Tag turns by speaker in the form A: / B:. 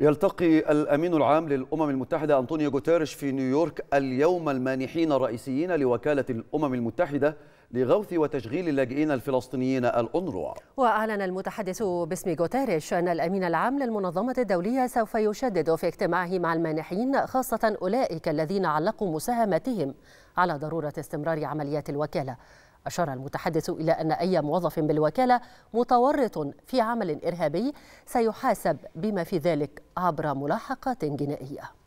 A: يلتقي الأمين العام للأمم المتحدة أنطونيو غوتيريش في نيويورك اليوم المانحين الرئيسيين لوكالة الأمم المتحدة لغوث وتشغيل اللاجئين الفلسطينيين الأنروا
B: وأعلن المتحدث باسم غوتيريش أن الأمين العام للمنظمة الدولية سوف يشدد في اجتماعه مع المانحين خاصة أولئك الذين علقوا مساهماتهم على ضرورة استمرار عمليات الوكالة أشار المتحدث إلى أن أي موظف بالوكالة متورط في عمل إرهابي سيحاسب بما في
C: ذلك عبر ملاحقات جنائية